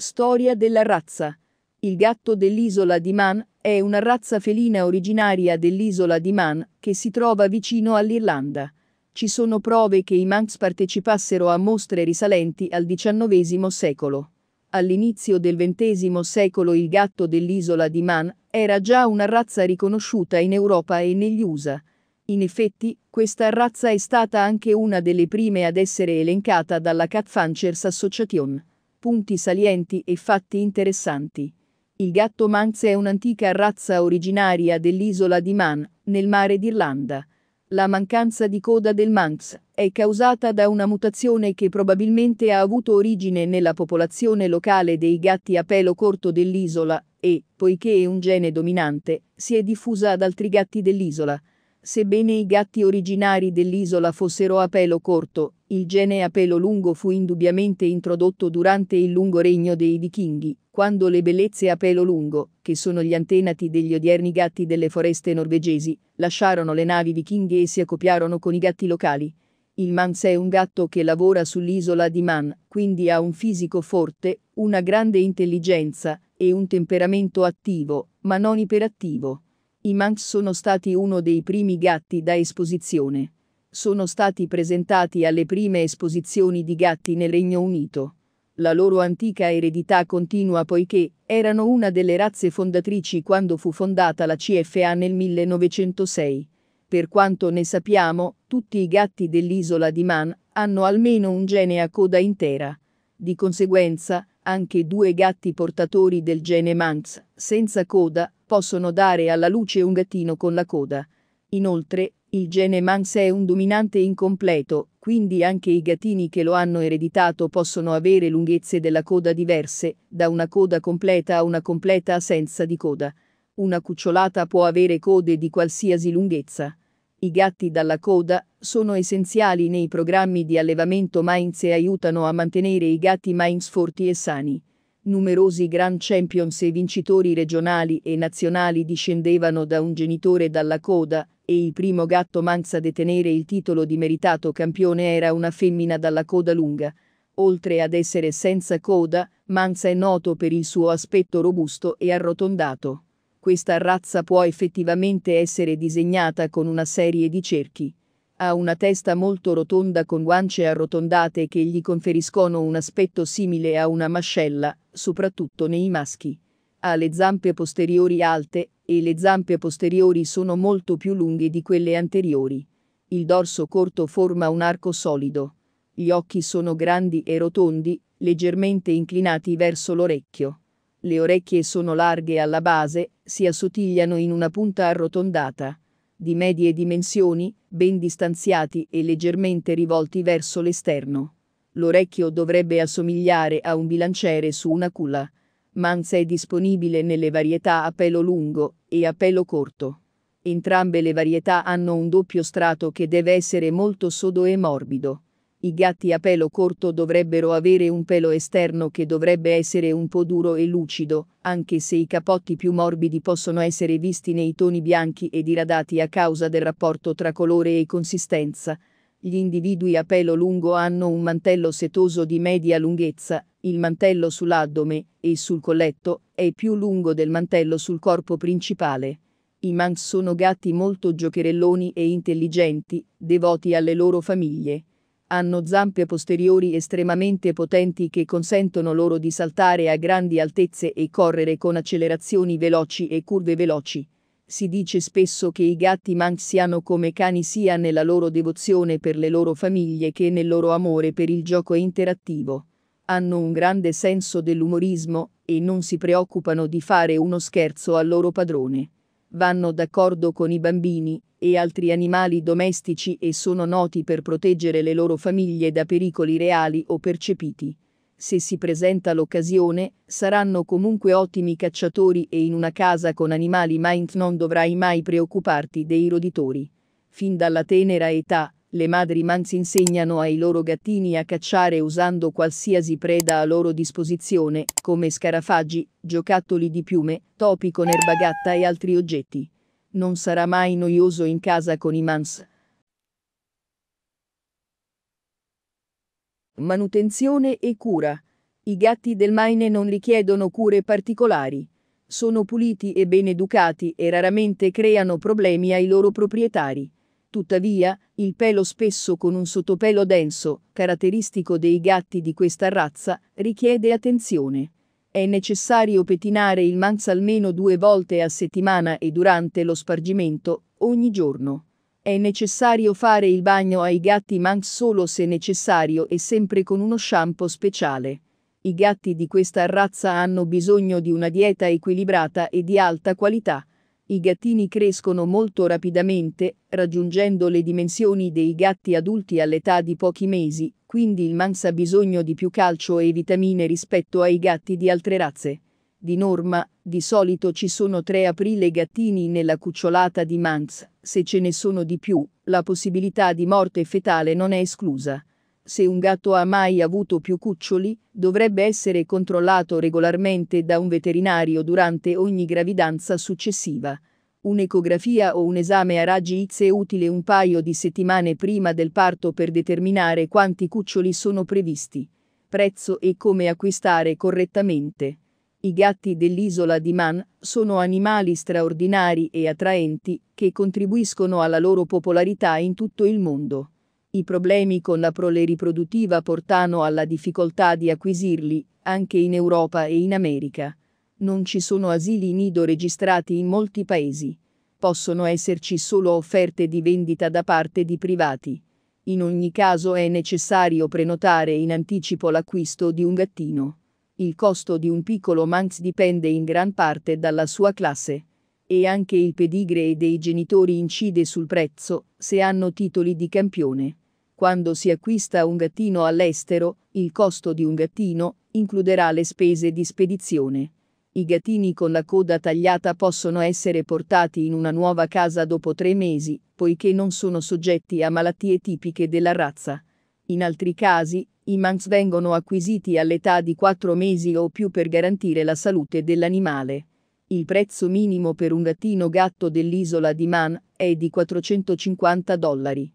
Storia della razza. Il gatto dell'isola di Man è una razza felina originaria dell'isola di Man che si trova vicino all'Irlanda. Ci sono prove che i Manx partecipassero a mostre risalenti al XIX secolo. All'inizio del XX secolo il gatto dell'isola di Man era già una razza riconosciuta in Europa e negli USA. In effetti, questa razza è stata anche una delle prime ad essere elencata dalla Cat Fancers Association punti salienti e fatti interessanti. Il gatto Manx è un'antica razza originaria dell'isola di Man, nel mare d'Irlanda. La mancanza di coda del Manx è causata da una mutazione che probabilmente ha avuto origine nella popolazione locale dei gatti a pelo corto dell'isola e, poiché è un gene dominante, si è diffusa ad altri gatti dell'isola. Sebbene i gatti originari dell'isola fossero a pelo corto, il gene a pelo lungo fu indubbiamente introdotto durante il lungo regno dei vichinghi, quando le bellezze a pelo lungo, che sono gli antenati degli odierni gatti delle foreste norvegesi, lasciarono le navi vichinghe e si accoppiarono con i gatti locali. Il Mans è un gatto che lavora sull'isola di Man, quindi ha un fisico forte, una grande intelligenza e un temperamento attivo, ma non iperattivo. I Manx sono stati uno dei primi gatti da esposizione. Sono stati presentati alle prime esposizioni di gatti nel Regno Unito. La loro antica eredità continua poiché erano una delle razze fondatrici quando fu fondata la CFA nel 1906. Per quanto ne sappiamo, tutti i gatti dell'isola di Man hanno almeno un gene a coda intera. Di conseguenza, anche due gatti portatori del gene Manx, senza coda, possono dare alla luce un gattino con la coda. Inoltre, il gene Manx è un dominante incompleto, quindi anche i gattini che lo hanno ereditato possono avere lunghezze della coda diverse, da una coda completa a una completa assenza di coda. Una cucciolata può avere code di qualsiasi lunghezza. I gatti dalla coda sono essenziali nei programmi di allevamento Mainz e aiutano a mantenere i gatti Mainz forti e sani. Numerosi Grand Champions e vincitori regionali e nazionali discendevano da un genitore dalla coda, e il primo gatto Manx a detenere il titolo di meritato campione era una femmina dalla coda lunga. Oltre ad essere senza coda, Manx è noto per il suo aspetto robusto e arrotondato. Questa razza può effettivamente essere disegnata con una serie di cerchi. Ha una testa molto rotonda con guance arrotondate che gli conferiscono un aspetto simile a una mascella, soprattutto nei maschi. Ha le zampe posteriori alte, e le zampe posteriori sono molto più lunghe di quelle anteriori. Il dorso corto forma un arco solido. Gli occhi sono grandi e rotondi, leggermente inclinati verso l'orecchio. Le orecchie sono larghe alla base, si assottigliano in una punta arrotondata. Di medie dimensioni, ben distanziati e leggermente rivolti verso l'esterno. L'orecchio dovrebbe assomigliare a un bilanciere su una culla. Manza è disponibile nelle varietà a pelo lungo e a pelo corto. Entrambe le varietà hanno un doppio strato che deve essere molto sodo e morbido. I gatti a pelo corto dovrebbero avere un pelo esterno che dovrebbe essere un po' duro e lucido, anche se i capotti più morbidi possono essere visti nei toni bianchi e diradati a causa del rapporto tra colore e consistenza. Gli individui a pelo lungo hanno un mantello setoso di media lunghezza, il mantello sull'addome e sul colletto è più lungo del mantello sul corpo principale. I manx sono gatti molto giocherelloni e intelligenti, devoti alle loro famiglie hanno zampe posteriori estremamente potenti che consentono loro di saltare a grandi altezze e correre con accelerazioni veloci e curve veloci. Si dice spesso che i gatti manx siano come cani sia nella loro devozione per le loro famiglie che nel loro amore per il gioco interattivo. Hanno un grande senso dell'umorismo e non si preoccupano di fare uno scherzo al loro padrone. Vanno d'accordo con i bambini e altri animali domestici e sono noti per proteggere le loro famiglie da pericoli reali o percepiti. Se si presenta l'occasione, saranno comunque ottimi cacciatori e in una casa con animali mind non dovrai mai preoccuparti dei roditori. Fin dalla tenera età, le madri manzi insegnano ai loro gattini a cacciare usando qualsiasi preda a loro disposizione, come scarafaggi, giocattoli di piume, topi con erbagatta e altri oggetti. Non sarà mai noioso in casa con i mans. Manutenzione e cura. I gatti del Maine non richiedono cure particolari. Sono puliti e ben educati e raramente creano problemi ai loro proprietari. Tuttavia, il pelo spesso con un sottopelo denso, caratteristico dei gatti di questa razza, richiede attenzione. È necessario pettinare il MANS almeno due volte a settimana e durante lo spargimento, ogni giorno. È necessario fare il bagno ai gatti manx solo se necessario e sempre con uno shampoo speciale. I gatti di questa razza hanno bisogno di una dieta equilibrata e di alta qualità i gattini crescono molto rapidamente, raggiungendo le dimensioni dei gatti adulti all'età di pochi mesi, quindi il Mans ha bisogno di più calcio e vitamine rispetto ai gatti di altre razze. Di norma, di solito ci sono 3 aprile gattini nella cucciolata di Mans, se ce ne sono di più, la possibilità di morte fetale non è esclusa. Se un gatto ha mai avuto più cuccioli, dovrebbe essere controllato regolarmente da un veterinario durante ogni gravidanza successiva. Un'ecografia o un esame a raggi X è utile un paio di settimane prima del parto per determinare quanti cuccioli sono previsti, prezzo e come acquistare correttamente. I gatti dell'isola di Man sono animali straordinari e attraenti che contribuiscono alla loro popolarità in tutto il mondo. I problemi con la prole riproduttiva portano alla difficoltà di acquisirli, anche in Europa e in America. Non ci sono asili nido registrati in molti paesi. Possono esserci solo offerte di vendita da parte di privati. In ogni caso è necessario prenotare in anticipo l'acquisto di un gattino. Il costo di un piccolo Manx dipende in gran parte dalla sua classe. E anche il pedigree dei genitori incide sul prezzo, se hanno titoli di campione. Quando si acquista un gattino all'estero, il costo di un gattino includerà le spese di spedizione. I gattini con la coda tagliata possono essere portati in una nuova casa dopo tre mesi, poiché non sono soggetti a malattie tipiche della razza. In altri casi, i manx vengono acquisiti all'età di quattro mesi o più per garantire la salute dell'animale. Il prezzo minimo per un gattino gatto dell'isola di Man è di 450 dollari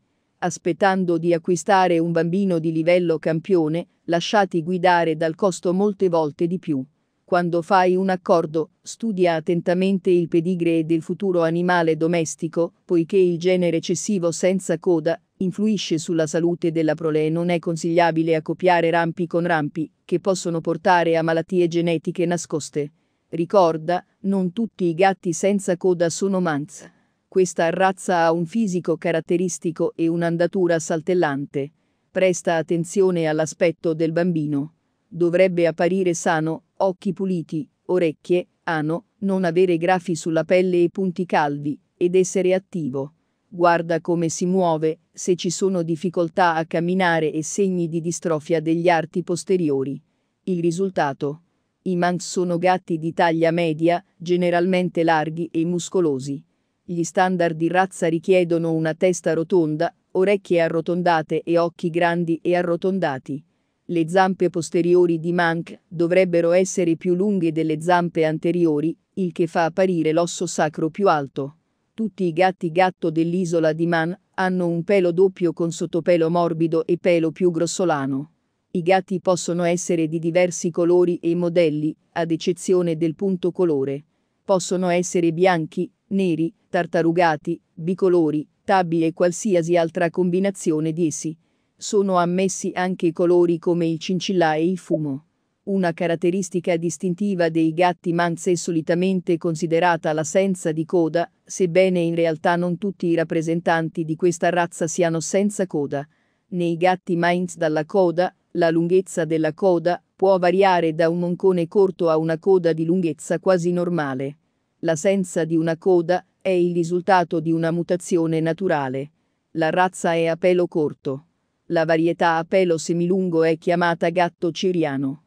aspettando di acquistare un bambino di livello campione, lasciati guidare dal costo molte volte di più. Quando fai un accordo, studia attentamente il pedigree del futuro animale domestico, poiché il genere eccessivo senza coda influisce sulla salute della prole e non è consigliabile accoppiare rampi con rampi, che possono portare a malattie genetiche nascoste. Ricorda, non tutti i gatti senza coda sono manza. Questa razza ha un fisico caratteristico e un'andatura saltellante. Presta attenzione all'aspetto del bambino. Dovrebbe apparire sano, occhi puliti, orecchie, ano, non avere grafi sulla pelle e punti calvi, ed essere attivo. Guarda come si muove, se ci sono difficoltà a camminare e segni di distrofia degli arti posteriori. Il risultato. I manx sono gatti di taglia media, generalmente larghi e muscolosi. Gli standard di razza richiedono una testa rotonda, orecchie arrotondate e occhi grandi e arrotondati. Le zampe posteriori di Mank dovrebbero essere più lunghe delle zampe anteriori, il che fa apparire l'osso sacro più alto. Tutti i gatti gatto dell'isola di Man hanno un pelo doppio con sottopelo morbido e pelo più grossolano. I gatti possono essere di diversi colori e modelli, ad eccezione del punto colore. Possono essere bianchi, neri, tartarugati, bicolori, tabbi e qualsiasi altra combinazione di essi. Sono ammessi anche colori come il cincilla e il fumo. Una caratteristica distintiva dei gatti manze è solitamente considerata l'assenza di coda, sebbene in realtà non tutti i rappresentanti di questa razza siano senza coda. Nei gatti mainz dalla coda, la lunghezza della coda può variare da un moncone corto a una coda di lunghezza quasi normale. L'assenza di una coda è il risultato di una mutazione naturale. La razza è a pelo corto. La varietà a pelo semilungo è chiamata gatto ciriano.